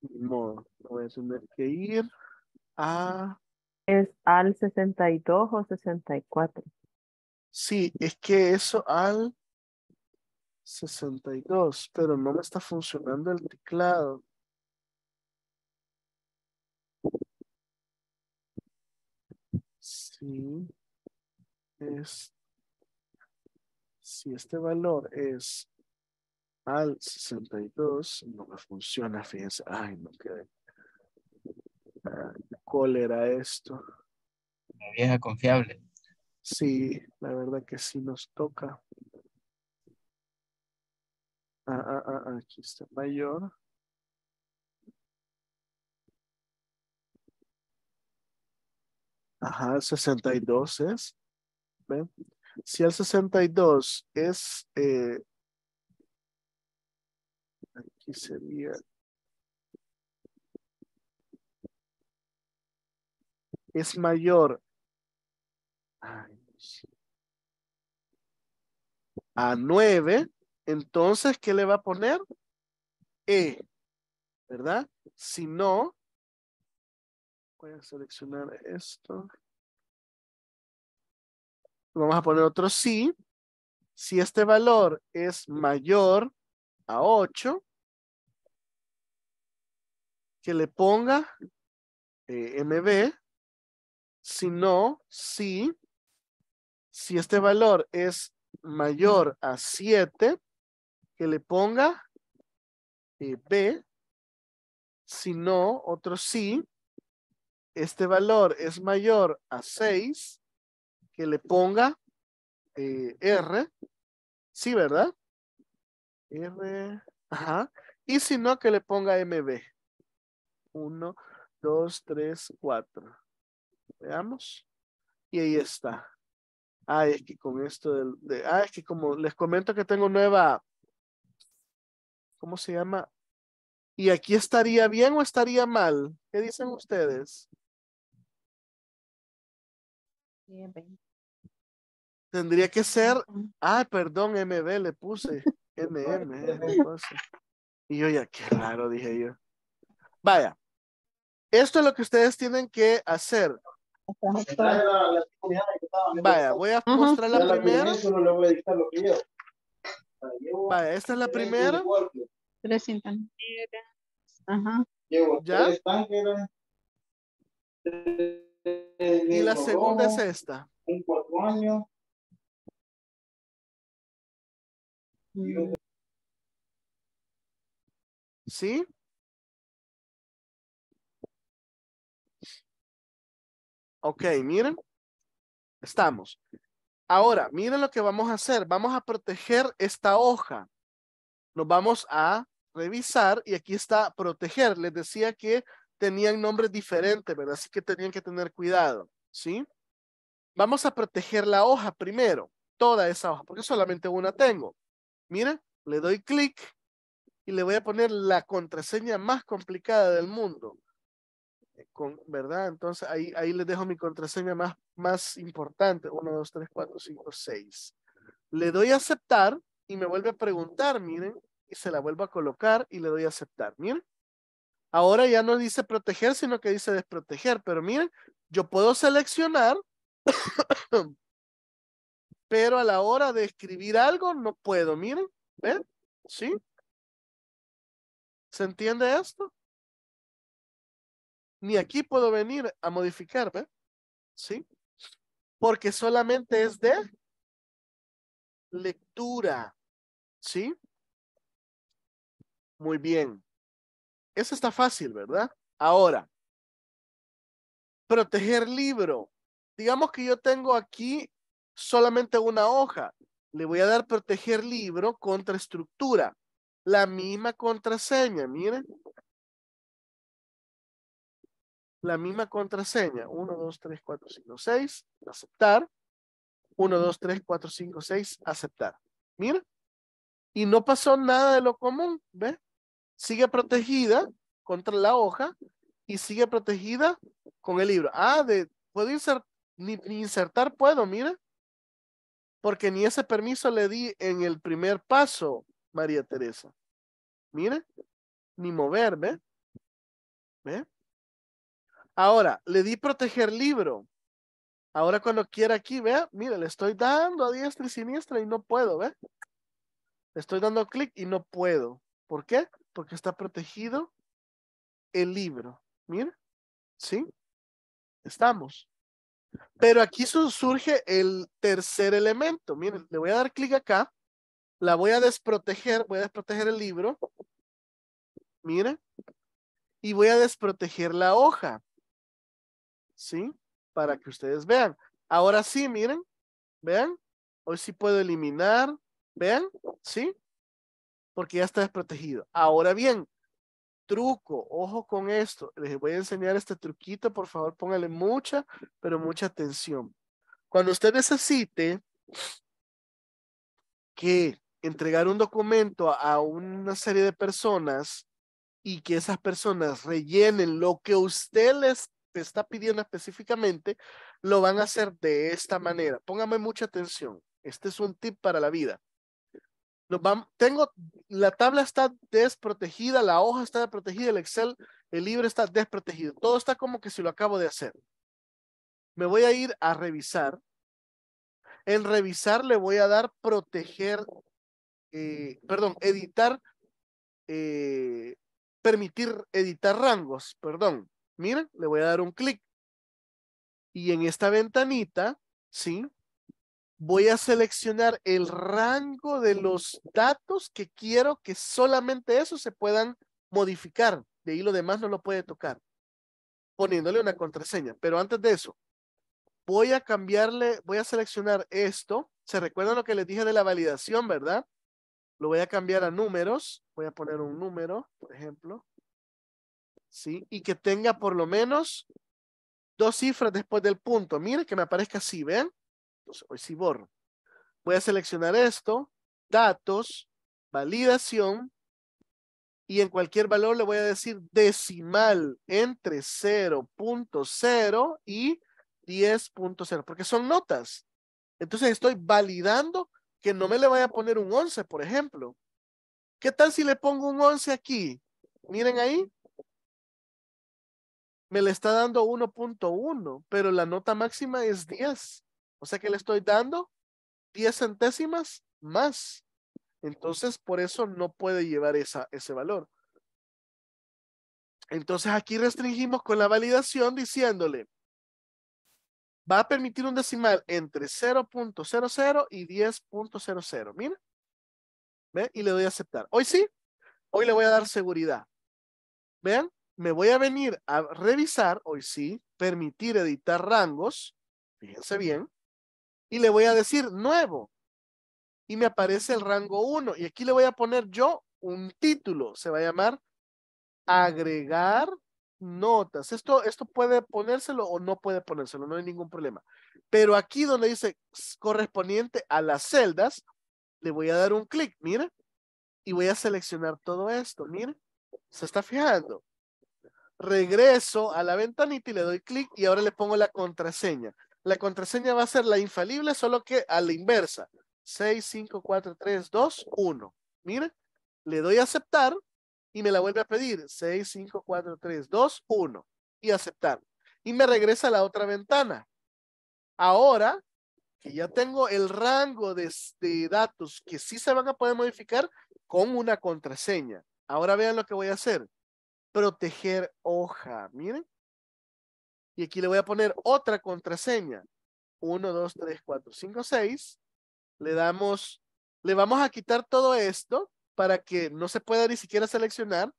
[SPEAKER 3] No, voy a tener que ir a... ¿Es al 62 o 64? Sí, es que eso al 62, pero no me está funcionando el teclado. Sí. Es si este valor es al 62, no me funciona, fíjense. Ay, no quedé. ¿Cuál era esto?
[SPEAKER 2] La vieja confiable.
[SPEAKER 3] Sí, la verdad que sí nos toca. Ah, ah, ah, ah aquí está mayor. Ajá, 62 es. ¿Ven? Si el 62 es, eh, aquí sería
[SPEAKER 1] es mayor a nueve entonces, ¿qué le va a poner? E, ¿verdad? Si no, voy a
[SPEAKER 3] seleccionar esto
[SPEAKER 1] vamos a poner otro sí. Si este valor es mayor a 8, que le ponga eh, MB. Si no, sí. Si este valor es mayor a 7, que le ponga eh, B. Si no, otro sí. Este valor es mayor a 6, que le ponga eh, R. Sí, ¿verdad? R, ajá. Y si no, que le ponga MB. Uno, dos, tres, cuatro. Veamos. Y ahí está. Ah, es que con esto del... De, ah, es que como les comento que tengo nueva... ¿Cómo se llama? ¿Y aquí estaría bien o estaría mal? ¿Qué dicen ustedes? Bien, bien. Tendría que ser, ah, perdón, MB le puse. MM. (laughs) y yo ya, qué raro, dije yo. Vaya, esto es lo que ustedes tienen que hacer. Vaya, voy a mostrar la primera. Vaya, esta es la primera.
[SPEAKER 3] Tres Ajá.
[SPEAKER 1] ¿Ya?
[SPEAKER 2] Y la segunda es esta. Un cuarto año Mm. ¿Sí?
[SPEAKER 1] Ok, miren. Estamos. Ahora, miren lo que vamos a hacer. Vamos a proteger esta hoja. Nos vamos a revisar y aquí está proteger. Les decía que tenían nombres diferentes, ¿verdad? Así que tenían que tener cuidado, ¿sí? Vamos a proteger la hoja primero, toda esa hoja, porque solamente una tengo. Mira, le doy clic y le voy a poner la contraseña más complicada del mundo. Con, ¿Verdad? Entonces ahí, ahí les dejo mi contraseña más, más importante. 1, 2, 3, 4, 5, 6. Le doy a aceptar y me vuelve a preguntar, miren, y se la vuelvo a colocar y le doy a aceptar, miren. Ahora ya no dice proteger, sino que dice desproteger, pero miren, yo puedo seleccionar pero a la hora de escribir algo no puedo. Miren, ¿ven? ¿Sí? ¿Se entiende esto? Ni aquí puedo venir a modificar, ¿ven? ¿Sí? Porque solamente es de lectura. ¿Sí? Muy bien. Eso está fácil, ¿verdad? Ahora, proteger libro. Digamos que yo tengo aquí solamente una hoja. Le voy a dar proteger libro contra estructura. La misma contraseña, miren. La misma contraseña. 1, 2, 3, 4, 5, 6. Aceptar. 1, 2, 3, 4, 5, 6. Aceptar. Mira. Y no pasó nada de lo común. ¿Ve? Sigue protegida contra la hoja y sigue protegida con el libro. Ah, de, puedo insertar, ni insertar puedo, mira porque ni ese permiso le di en el primer paso, María Teresa. Mire, ni mover, ¿ve? ¿Ve? Ahora, le di proteger libro. Ahora cuando quiera aquí, vea, mire, le estoy dando a diestra y siniestra y no puedo, ¿ve? Le estoy dando clic y no puedo. ¿Por qué? Porque está protegido el libro. Mire, ¿sí? Estamos. Pero aquí surge el tercer elemento. Miren, le voy a dar clic acá. La voy a desproteger. Voy a desproteger el libro. Miren. Y voy a desproteger la hoja. ¿Sí? Para que ustedes vean. Ahora sí, miren. Vean. Hoy sí puedo eliminar. Vean. ¿Sí? Porque ya está desprotegido. Ahora bien, truco, ojo con esto, les voy a enseñar este truquito, por favor póngale mucha, pero mucha atención. Cuando usted necesite que entregar un documento a una serie de personas y que esas personas rellenen lo que usted les está pidiendo específicamente, lo van a hacer de esta manera. Póngame mucha atención. Este es un tip para la vida tengo, la tabla está desprotegida, la hoja está protegida, el Excel, el libro está desprotegido. Todo está como que si lo acabo de hacer. Me voy a ir a revisar. En revisar le voy a dar proteger, eh, perdón, editar, eh, permitir editar rangos, perdón. Miren, le voy a dar un clic. Y en esta ventanita, ¿sí? voy a seleccionar el rango de los datos que quiero que solamente eso se puedan modificar. De ahí lo demás no lo puede tocar, poniéndole una contraseña. Pero antes de eso, voy a cambiarle, voy a seleccionar esto. ¿Se recuerdan lo que les dije de la validación, verdad? Lo voy a cambiar a números. Voy a poner un número, por ejemplo. ¿Sí? Y que tenga por lo menos dos cifras después del punto. Miren que me aparezca así, ¿ven? Hoy Voy a seleccionar esto, datos, validación, y en cualquier valor le voy a decir decimal entre 0.0 y 10.0, porque son notas. Entonces estoy validando que no me le vaya a poner un 11, por ejemplo. ¿Qué tal si le pongo un 11 aquí? Miren ahí. Me le está dando 1.1, pero la nota máxima es 10. O sea que le estoy dando 10 centésimas más. Entonces, por eso no puede llevar esa, ese valor. Entonces, aquí restringimos con la validación diciéndole, va a permitir un decimal entre 0.00 y 10.00. Mira. ve Y le doy a aceptar. Hoy sí, hoy le voy a dar seguridad. Vean, me voy a venir a revisar, hoy sí, permitir editar rangos. Fíjense bien y le voy a decir nuevo. Y me aparece el rango 1. Y aquí le voy a poner yo un título. Se va a llamar agregar notas. Esto, esto puede ponérselo o no puede ponérselo, no hay ningún problema. Pero aquí donde dice correspondiente a las celdas, le voy a dar un clic, mira, y voy a seleccionar todo esto, mira, se está fijando. Regreso a la ventanita y le doy clic y ahora le pongo la contraseña. La contraseña va a ser la infalible, solo que a la inversa. 6, 5, 4, 3, 2, 1. Mire, le doy a aceptar y me la vuelve a pedir. 6, 5, 4, 3, 2, 1. Y aceptar. Y me regresa a la otra ventana. Ahora que ya tengo el rango de, de datos que sí se van a poder modificar con una contraseña. Ahora vean lo que voy a hacer. Proteger hoja. Miren y aquí le voy a poner otra contraseña. 1, 2, 3, 4, 5, 6. Le damos, le vamos a quitar todo esto para que no se pueda ni siquiera seleccionar.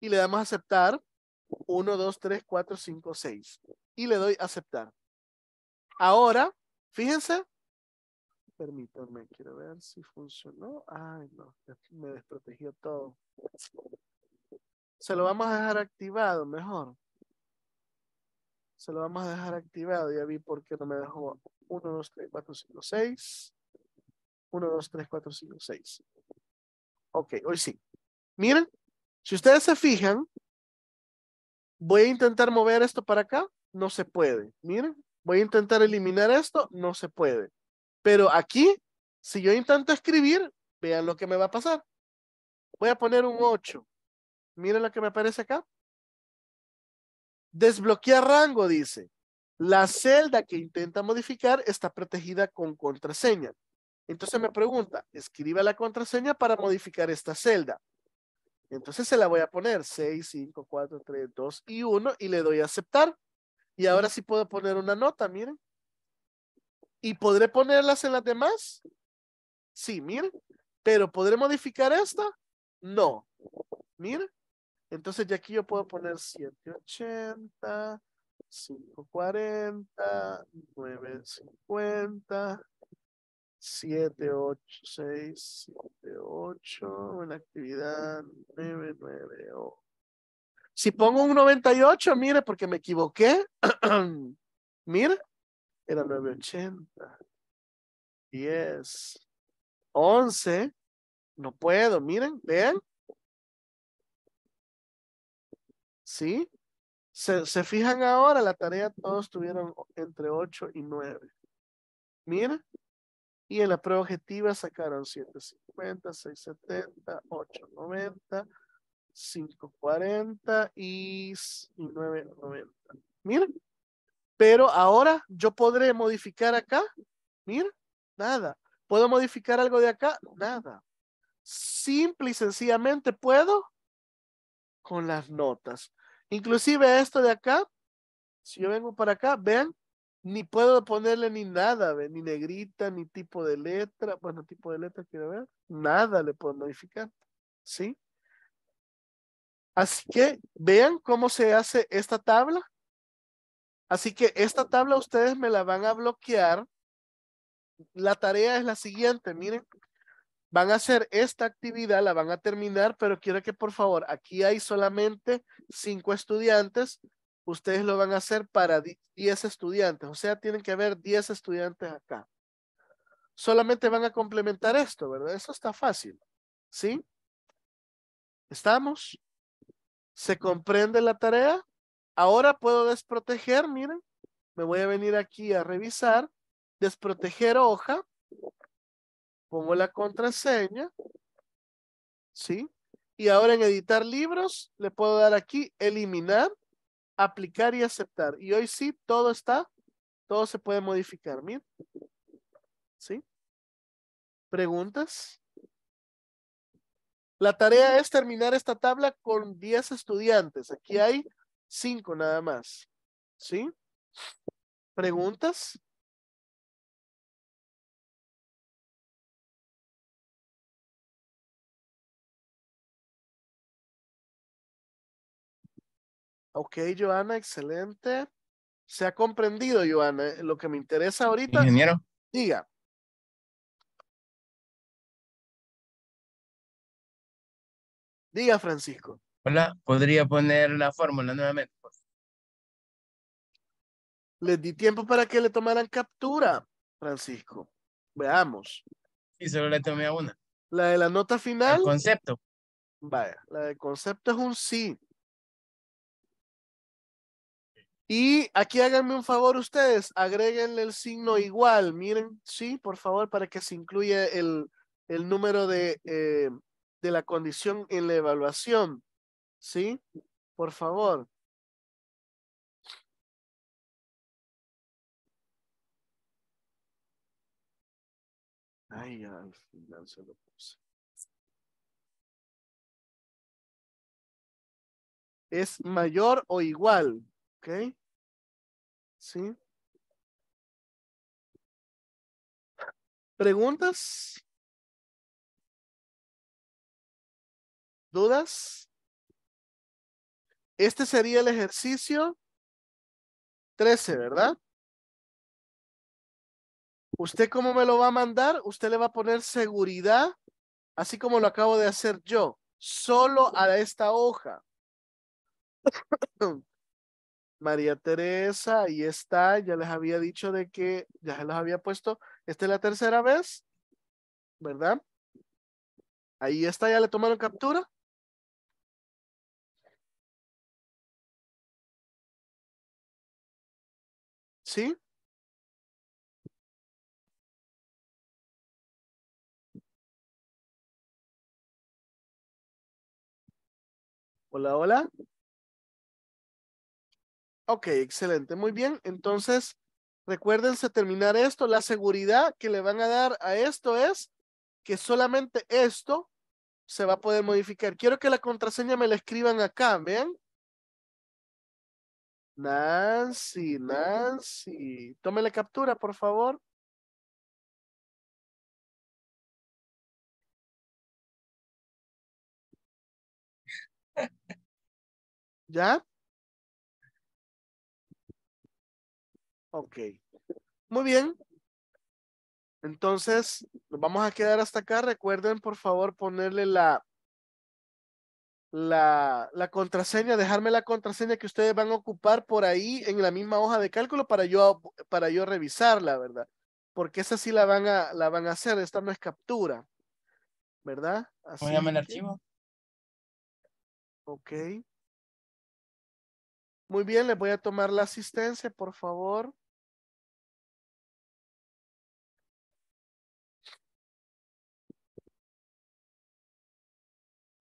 [SPEAKER 1] Y le damos a aceptar. 1, 2, 3, 4, 5, 6. Y le doy a aceptar. Ahora, fíjense.
[SPEAKER 3] Permítanme, quiero ver si funcionó. Ay, no, me desprotegió todo.
[SPEAKER 1] Se lo vamos a dejar activado mejor se lo vamos a dejar activado. Ya vi por qué no me dejó 1, 2, 3, 4, 5, 6. 1, 2, 3, 4, 5, 6. Ok, hoy sí. Miren, si ustedes se fijan, voy a intentar mover esto para acá. No se puede. Miren, voy a intentar eliminar esto. No se puede. Pero aquí, si yo intento escribir, vean lo que me va a pasar. Voy a poner un 8. Miren lo que me aparece acá. Desbloquear rango, dice. La celda que intenta modificar está protegida con contraseña. Entonces me pregunta, escribe la contraseña para modificar esta celda. Entonces se la voy a poner 6, 5, 4, 3, 2 y 1 y le doy a aceptar. Y ahora sí puedo poner una nota, miren. ¿Y podré ponerlas en las demás? Sí, miren. ¿Pero podré modificar esta? No. Miren. Entonces ya aquí yo puedo poner 780, 540, 950, 786, 78, una actividad 990. Si pongo un 98, mire, porque me equivoqué. (clears throat) mire, era 980. 10, 11. No puedo, miren, vean, ¿Sí? Se, fijan ahora, la tarea todos tuvieron entre 8 y 9. Mira. Y en la prueba objetiva sacaron 750, 670, 890, 540 y 990. Mira. Pero ahora yo podré modificar acá. Mira, nada. ¿Puedo modificar algo de acá? Nada. Simple y sencillamente puedo con las notas. Inclusive esto de acá, si yo vengo para acá, vean, ni puedo ponerle ni nada, ni negrita, ni tipo de letra, bueno, tipo de letra quiero ver, nada le puedo modificar, ¿sí? Así que vean cómo se hace esta tabla. Así que esta tabla ustedes me la van a bloquear. La tarea es la siguiente, miren, van a hacer esta actividad, la van a terminar, pero quiero que por favor, aquí hay solamente cinco estudiantes, ustedes lo van a hacer para diez estudiantes, o sea, tienen que haber diez estudiantes acá. Solamente van a complementar esto, ¿verdad? Eso está fácil, ¿sí? ¿Estamos? ¿Se comprende la tarea? Ahora puedo desproteger, miren, me voy a venir aquí a revisar, desproteger hoja, pongo la contraseña, ¿sí? Y ahora en editar libros, le puedo dar aquí eliminar, aplicar y aceptar. Y hoy sí, todo está, todo se puede modificar, miren. ¿Sí? ¿Preguntas? La tarea es terminar esta tabla con 10 estudiantes. Aquí hay 5 nada más. ¿Sí?
[SPEAKER 2] ¿Preguntas?
[SPEAKER 1] Ok, Joana, excelente. Se ha comprendido, Joana. Eh, lo que me interesa ahorita. Ingeniero. Diga. Diga, Francisco. Hola, ¿podría poner la fórmula nuevamente? Les di tiempo para que le tomaran captura, Francisco. Veamos. Sí, solo le tomé una. La de la nota final. El concepto. Vaya, la de concepto es un sí. Y aquí háganme un favor ustedes, agréguenle el signo igual, miren, sí, por favor, para que se incluya el, el número de, eh, de la condición en la evaluación, ¿sí? Por favor.
[SPEAKER 2] Ay, al final se lo puse. ¿Es mayor o igual? Okay, Sí. ¿Preguntas? ¿Dudas? Este sería el ejercicio
[SPEAKER 1] 13, ¿verdad? ¿Usted cómo me lo va a mandar? Usted le va a poner seguridad, así como lo acabo de hacer yo, solo a esta hoja. (clears throat) María Teresa, ahí está, ya les había dicho de que, ya se los había puesto, esta es la tercera vez, ¿verdad? Ahí está, ya le tomaron captura. ¿Sí? Hola, hola. Ok, excelente. Muy bien. Entonces, recuérdense terminar esto. La seguridad que le van a dar a esto es que solamente esto se va a poder modificar. Quiero que la contraseña me la escriban acá, ¿ven? Nancy,
[SPEAKER 2] Nancy. Tome captura, por favor. (laughs) ¿Ya?
[SPEAKER 1] Ok. Muy bien. Entonces, nos vamos a quedar hasta acá. Recuerden, por favor, ponerle la, la, la, contraseña, dejarme la contraseña que ustedes van a ocupar por ahí en la misma hoja de cálculo para yo, para yo revisarla, ¿verdad? Porque esa sí la van a, la van a hacer. Esta no es captura, ¿verdad? Así. el archivo? Ok. Muy bien, les voy a tomar la asistencia,
[SPEAKER 2] por favor.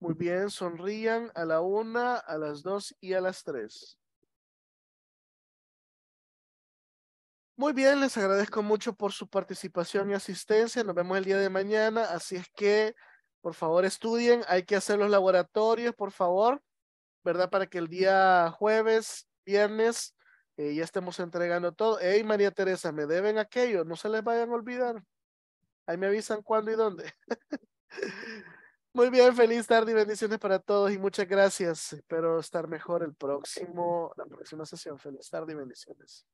[SPEAKER 2] Muy bien, sonrían
[SPEAKER 1] a la una, a las dos y a las tres. Muy bien, les agradezco mucho por su participación y asistencia. Nos vemos el día de mañana. Así es que, por favor, estudien. Hay que hacer los laboratorios, por favor, ¿verdad? Para que el día jueves, viernes, eh, ya estemos entregando todo. Hey, María Teresa, me deben aquello. No se les vayan a olvidar. Ahí me avisan cuándo y dónde. (laughs) Muy bien, feliz tarde y bendiciones para todos y muchas gracias. Espero estar mejor el próximo, la próxima sesión. Feliz tarde y bendiciones.